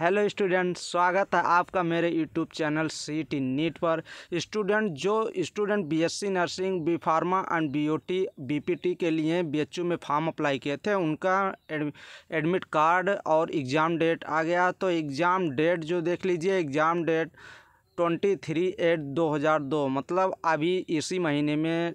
hello student स्वागत है आपका मेरे YouTube channel C T NEET पर स्टूडेंट जो student BSc nursing B pharma and BOT BPT के लिए बीएचयू में फॉर्म अप्लाई किए थे उनका एड, एडमिट कार्ड और एग्ज़ाम डेट आ गया तो एग्ज़ाम डेट जो देख लीजिए exam date twenty three eight दो हज़ार दो मतलब अभी इसी महीने में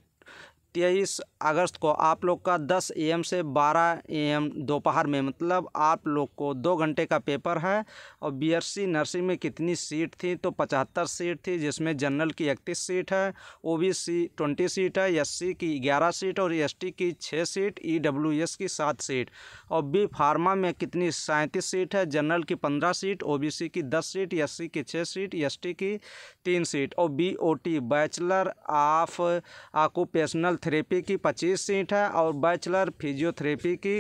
तेईस अगस्त को आप लोग का 10 एम से 12 एम दोपहर में मतलब आप लोग को दो घंटे का पेपर है और बीएससी नर्सिंग में कितनी सीट थी तो पचहत्तर सीट थी जिसमें जनरल की इकतीस सीट है ओबीसी ट्वेंटी सीट है एससी की ग्यारह सीट और एसटी की छः सीट ईडब्ल्यूएस e की सात सीट और बी फार्मा में कितनी सैंतीस सीट है जनरल की पंद्रह सीट सी की दस सीट एस की छः सीट एस की तीन सीट और B bachelor of occupational therapy की पच्चीस सीट है और बैचलर फिजियोथेरेपी की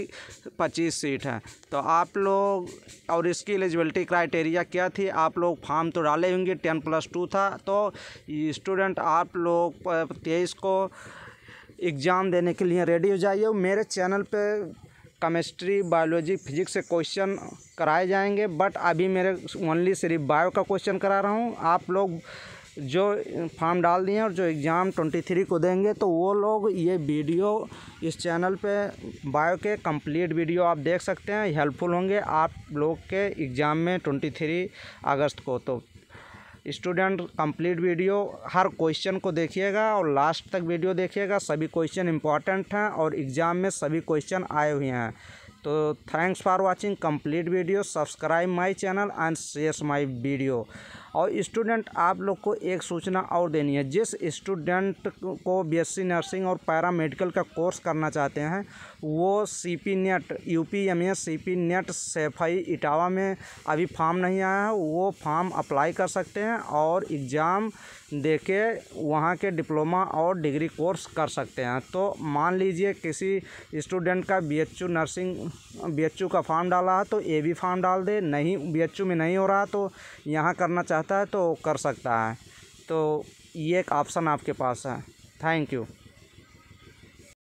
पच्चीस सीट है तो आप लोग और इसकी एलिजिबिलिटी क्राइटेरिया क्या थी आप लोग फॉर्म तो डाले होंगे टेन प्लस टू था तो स्टूडेंट आप लोग तेईस को एग्ज़ाम देने के लिए रेडी हो जाइए मेरे चैनल पे केमिस्ट्री बायोलॉजी फिजिक्स से क्वेश्चन कराए जाएंगे बट अभी मेरे ओनली सिर्फ बायो का क्वेश्चन करा रहा हूँ आप लोग जो फॉर्म डाल दिए और जो एग्ज़ाम ट्वेंटी थ्री को देंगे तो वो लोग ये वीडियो इस चैनल पे बायो के कंप्लीट वीडियो आप देख सकते हैं हेल्पफुल होंगे आप लोग के एग्ज़ाम में ट्वेंटी थ्री अगस्त को तो स्टूडेंट कंप्लीट वीडियो हर क्वेश्चन को देखिएगा और लास्ट तक वीडियो देखिएगा सभी क्वेश्चन इंपॉर्टेंट हैं और एग्ज़ाम में सभी क्वेश्चन आए हुए हैं तो thanks for watching complete video subscribe my channel and share my video और स्टूडेंट आप लोग को एक सूचना और देनी है जिस स्टूडेंट को बीएससी नर्सिंग और पैरा मेडिकल का कोर्स करना चाहते हैं वो C P net U P M S C P net Saifai Etawah में अभी फॉर्म नहीं आया है वो फॉर्म अप्लाई कर सकते हैं और एग्ज़ाम दे के वहाँ के डिप्लोमा और डिग्री कोर्स कर सकते हैं तो मान लीजिए किसी स्टूडेंट का B H U nursing B H U का फॉर्म डाला है तो ए बी फॉर्म डाल दे नहीं बी एच यू में नहीं हो रहा तो यहाँ करना चाह चाहता है तो कर सकता है तो ये एक ऑप्शन आपके पास है थैंक यू